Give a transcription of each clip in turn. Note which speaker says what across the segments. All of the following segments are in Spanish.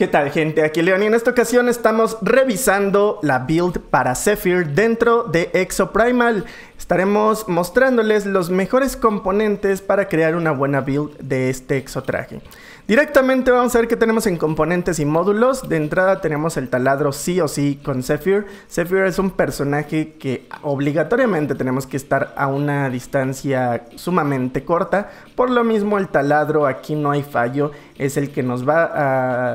Speaker 1: ¿Qué tal gente? Aquí León y en esta ocasión estamos revisando la build para Zephyr dentro de Exoprimal. Estaremos mostrándoles los mejores componentes para crear una buena build de este exotraje. Directamente vamos a ver qué tenemos en componentes y módulos. De entrada tenemos el taladro sí o sí con Zephyr. Zephyr es un personaje que obligatoriamente tenemos que estar a una distancia sumamente corta. Por lo mismo el taladro aquí no hay fallo. Es el que nos va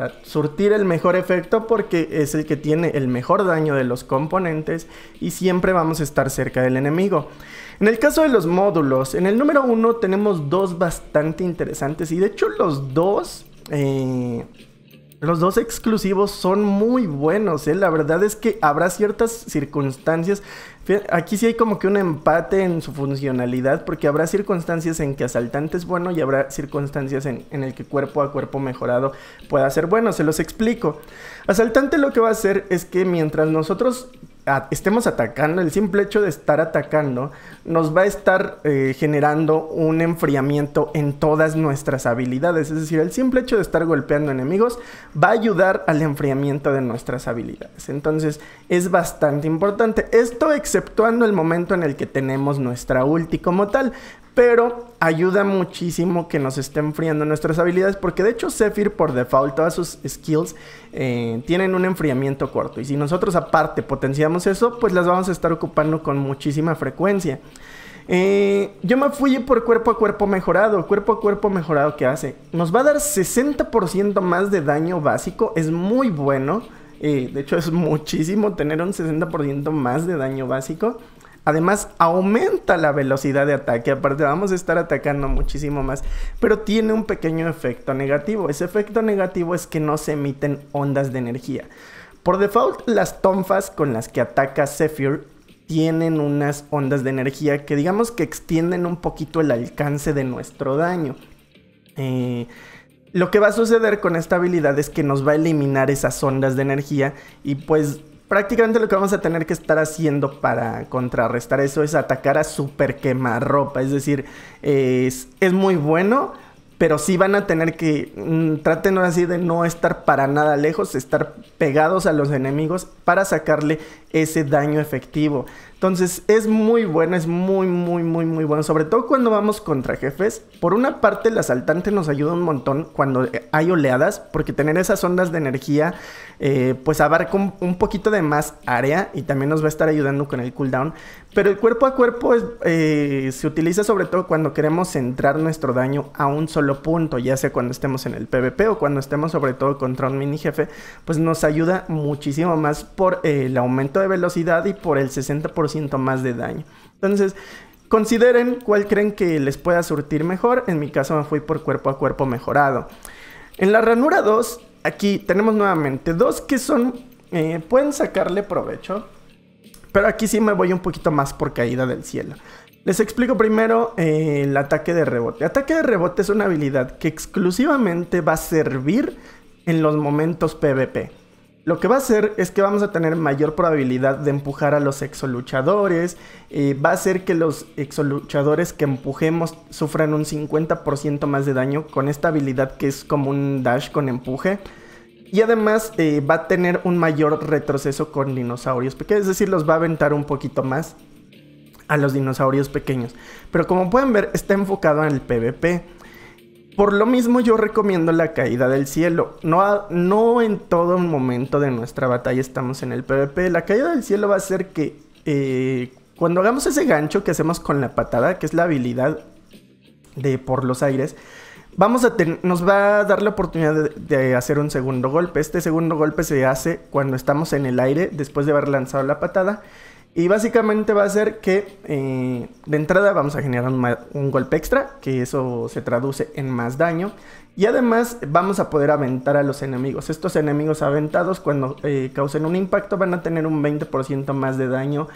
Speaker 1: a surtir el mejor efecto porque es el que tiene el mejor daño de los componentes y siempre vamos a estar cerca del enemigo. En el caso de los módulos, en el número 1 tenemos dos bastante interesantes y de hecho los dos eh, los dos exclusivos son muy buenos, eh. La verdad es que habrá ciertas circunstancias. Aquí sí hay como que un empate en su funcionalidad, porque habrá circunstancias en que asaltante es bueno y habrá circunstancias en, en el que cuerpo a cuerpo mejorado pueda ser bueno. Se los explico. Asaltante lo que va a hacer es que mientras nosotros estemos atacando, el simple hecho de estar atacando, nos va a estar eh, generando un enfriamiento en todas nuestras habilidades. Es decir, el simple hecho de estar golpeando enemigos va a ayudar al enfriamiento de nuestras habilidades. Entonces, es bastante importante. Esto exceptuando el momento en el que tenemos nuestra ulti como tal. Pero ayuda muchísimo que nos esté enfriando nuestras habilidades. Porque de hecho, Zephyr, por default, todas sus skills eh, tienen un enfriamiento corto. Y si nosotros aparte potenciamos eso, pues las vamos a estar ocupando con muchísima frecuencia. Eh, yo me fui por cuerpo a cuerpo mejorado. Cuerpo a cuerpo mejorado que hace. Nos va a dar 60% más de daño básico. Es muy bueno. Eh, de hecho, es muchísimo tener un 60% más de daño básico. Además, aumenta la velocidad de ataque. Aparte, vamos a estar atacando muchísimo más. Pero tiene un pequeño efecto negativo. Ese efecto negativo es que no se emiten ondas de energía. Por default, las tomfas con las que ataca Zephyr tienen unas ondas de energía que digamos que extienden un poquito el alcance de nuestro daño. Eh, lo que va a suceder con esta habilidad es que nos va a eliminar esas ondas de energía y pues prácticamente lo que vamos a tener que estar haciendo para contrarrestar eso es atacar a super quemarropa. Es decir, es, muy bueno, pero sí van a tener que. Mm, traten así de no estar para nada lejos, estar pegados a los enemigos para sacarle ese daño efectivo. Entonces es muy bueno, es muy, muy, muy, muy bueno. Sobre todo cuando vamos contra jefes. Por una parte, el asaltante nos ayuda un montón cuando eh, hay oleadas, porque tener esas ondas de energía, eh, pues abarca un, poquito de más área y también nos va a estar ayudando con el cooldown. Pero el cuerpo a cuerpo eh, se utiliza sobre todo cuando queremos centrar nuestro daño a un solo punto, ya sea cuando estemos en el PvP o cuando estemos sobre todo contra un mini jefe, pues nos ayuda muchísimo más por el aumento de velocidad y por el 60% más de daño. Entonces, consideren cuál creen que les pueda surtir mejor. En mi caso me fui por cuerpo a cuerpo mejorado. En la ranura 2, aquí tenemos nuevamente dos que son... Eh, pueden sacarle provecho. Pero aquí sí me voy un poquito más por caída del cielo. Les explico primero eh, el ataque de rebote. Ataque de rebote es una habilidad que exclusivamente va a servir en los momentos PvP. Lo que va a hacer es que vamos a tener mayor probabilidad de empujar a los exoluchadores. Eh, va a hacer que los exoluchadores que empujemos sufran un 50% más de daño con esta habilidad que es como un dash con empuje. Y además eh, va a tener un mayor retroceso con dinosaurios pequeños, es decir, los va a aventar un poquito más a los dinosaurios pequeños. Pero como pueden ver, está enfocado en el PvP. Por lo mismo yo recomiendo la caída del cielo. No, no en todo momento de nuestra batalla estamos en el PvP. La caída del cielo va a ser que eh, cuando hagamos ese gancho que hacemos con la patada, que es la habilidad de por los aires, vamos a nos va a dar la oportunidad de, hacer un segundo golpe. Este segundo golpe se hace cuando estamos en el aire después de haber lanzado la patada. Y básicamente va a ser que eh, de entrada vamos a generar un, golpe extra, que eso se traduce en más daño. Y además vamos a poder aventar a los enemigos. Estos enemigos aventados cuando eh, causen un impacto van a tener un 20% más de daño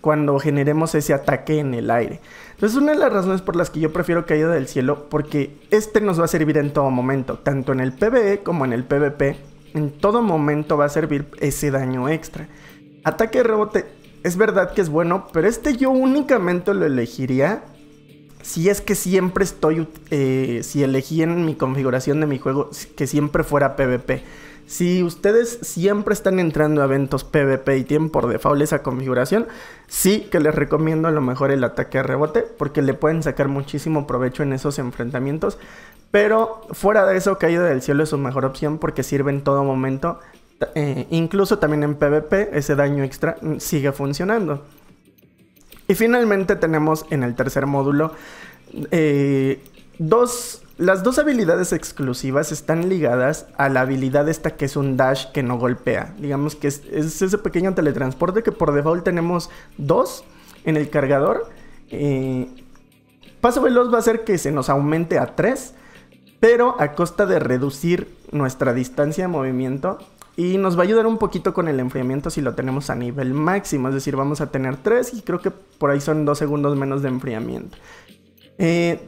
Speaker 1: cuando generemos ese ataque en el aire. Entonces una de las razones por las que yo prefiero Caída del Cielo, porque este nos va a servir en todo momento, tanto en el PvE como en el PvP. En todo momento va a servir ese daño extra. Ataque rebote. Es verdad que es bueno, pero este yo únicamente lo elegiría si es que siempre estoy, eh, si elegí en mi configuración de mi juego que siempre fuera PvP. Si ustedes siempre están entrando a eventos PvP y tienen por default esa configuración, sí que les recomiendo a lo mejor el ataque a rebote, porque le pueden sacar muchísimo provecho en esos enfrentamientos. Pero fuera de eso, caída del cielo es su mejor opción porque sirve en todo momento eh, incluso también en PvP ese daño extra mm, sigue funcionando. Y finalmente tenemos en el tercer módulo eh, dos... Las dos habilidades exclusivas están ligadas a la habilidad esta que es un dash que no golpea. Digamos que es, ese pequeño teletransporte que por default tenemos dos en el cargador. Eh, paso veloz va a ser que se nos aumente a tres pero a costa de reducir nuestra distancia de movimiento y nos va a ayudar un poquito con el enfriamiento si lo tenemos a nivel máximo. Es decir, vamos a tener 3 y creo que por ahí son 2 segundos menos de enfriamiento. Eh,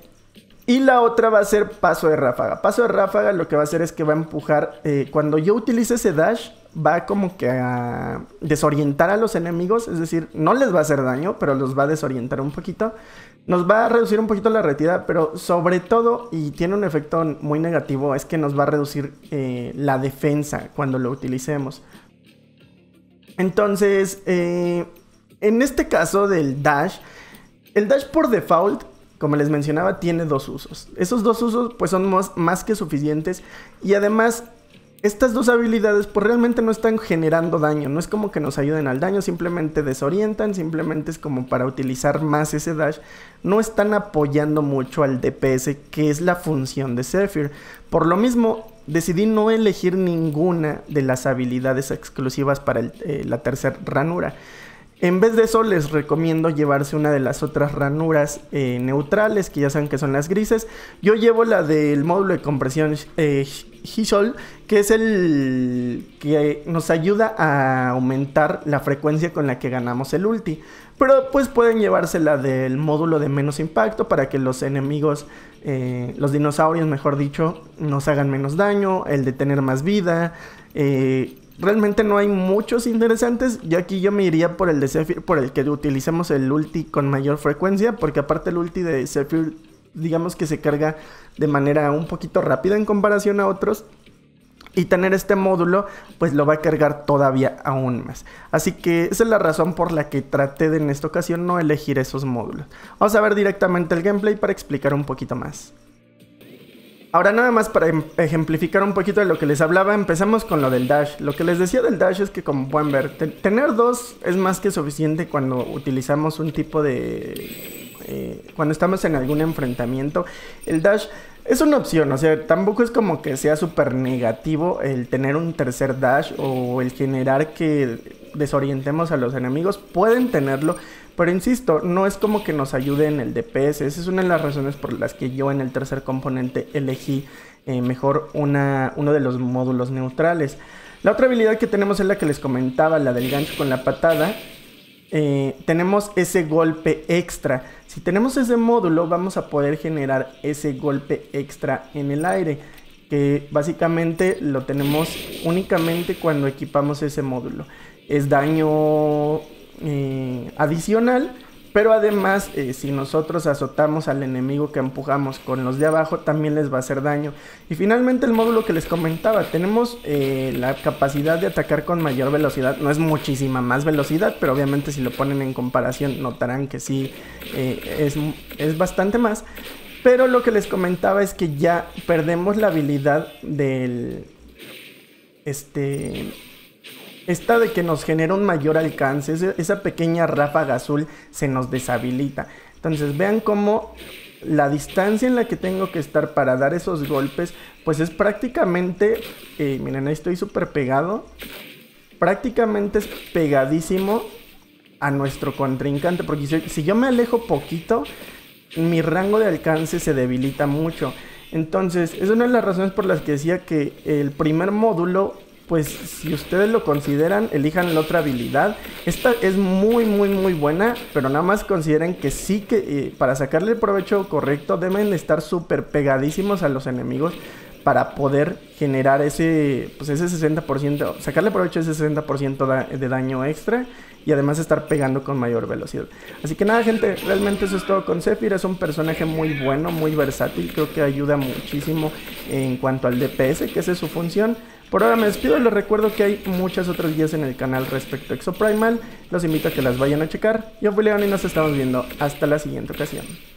Speaker 1: y la otra va a ser paso de ráfaga. Paso de ráfaga lo que va a hacer es que va a empujar. Eh, cuando yo utilice ese dash, va como que a desorientar a los enemigos. Es decir, no les va a hacer daño, pero los va a desorientar un poquito. Nos va a reducir un poquito la retirada, pero sobre todo, y tiene un efecto muy negativo, es que nos va a reducir eh, la defensa cuando lo utilicemos. Entonces, eh, en este caso del dash, el dash por default, como les mencionaba, tiene dos usos. Esos dos usos pues son más que suficientes y además estas dos habilidades pues realmente no están generando daño, no es como que nos ayuden al daño, simplemente desorientan, simplemente es como para utilizar más ese dash, no están apoyando mucho al DPS que es la función de Zephyr. Por lo mismo, decidí no elegir ninguna de las habilidades exclusivas para eh, la tercera ranura. En vez de eso, les recomiendo llevarse una de las otras ranuras eh, neutrales, que ya saben que son las grises. Yo llevo la del módulo de compresión eh, que es el que nos ayuda a aumentar la frecuencia con la que ganamos el ulti. Pero pues pueden llevarse la del módulo de menos impacto para que los enemigos, los dinosaurios mejor dicho, nos hagan menos daño, el de tener más vida realmente no hay muchos interesantes. Yo aquí yo me iría por el de por el que utilicemos el ulti con mayor frecuencia, porque aparte el ulti de Zephyr, digamos que se carga de manera un poquito rápida en comparación a otros. Y tener este módulo, pues lo va a cargar todavía aún más. Así que esa es la razón por la que traté de en esta ocasión no elegir esos módulos. Vamos a ver directamente el gameplay para explicar un poquito más. Ahora nada más para em, ejemplificar un poquito de lo que les hablaba, empezamos con lo del dash. Lo que les decía del dash es que como pueden ver, tener dos es más que suficiente cuando utilizamos un tipo de... Eh, cuando estamos en algún enfrentamiento. El dash es una opción, o sea, tampoco es como que sea súper negativo el tener un tercer dash o el generar que desorientemos a los enemigos. Pueden tenerlo, pero insisto, no es como que nos ayude en el DPS. Esa es una de las razones por las que yo en el tercer componente elegí eh, mejor una, uno de los módulos neutrales. La otra habilidad que tenemos es la que les comentaba, la del gancho con la patada. Eh, tenemos ese golpe extra. Si tenemos ese módulo, vamos a poder generar ese golpe extra en el aire. Que básicamente lo tenemos únicamente cuando equipamos ese módulo. Es daño eh, adicional. Pero además, eh, si nosotros azotamos al enemigo que empujamos con los de abajo, también les va a hacer daño. Y finalmente el módulo que les comentaba, tenemos eh, la capacidad de atacar con mayor velocidad. No es muchísima más velocidad, pero obviamente si lo ponen en comparación notarán que sí es, es bastante más. Pero lo que les comentaba es que ya perdemos la habilidad del... Este esta de que nos genera un mayor alcance, esa pequeña ráfaga azul se nos deshabilita. Entonces vean cómo la distancia en la que tengo que estar para dar esos golpes, pues es prácticamente, eh, miren, ahí estoy súper pegado, prácticamente es pegadísimo a nuestro contrincante, porque si, si yo me alejo poquito, mi rango de alcance se debilita mucho. Entonces, es una de las razones por las que decía que el primer módulo pues si ustedes lo consideran, elijan la otra habilidad. Esta es muy, muy, muy buena, pero nada más consideren que sí que eh, para sacarle el provecho correcto deben estar súper pegadísimos a los enemigos para poder generar ese, pues ese 60%, sacarle provecho a ese 60% de daño extra y además estar pegando con mayor velocidad. Así que nada, gente, realmente eso es todo con Zephyr. Es un personaje muy bueno, muy versátil, creo que ayuda muchísimo en cuanto al DPS, que esa es su función. Por ahora me despido, les recuerdo que hay muchas otras guías en el canal respecto a Exoprimal, los invito a que las vayan a checar. Yo fui León y nos estamos viendo hasta la siguiente ocasión.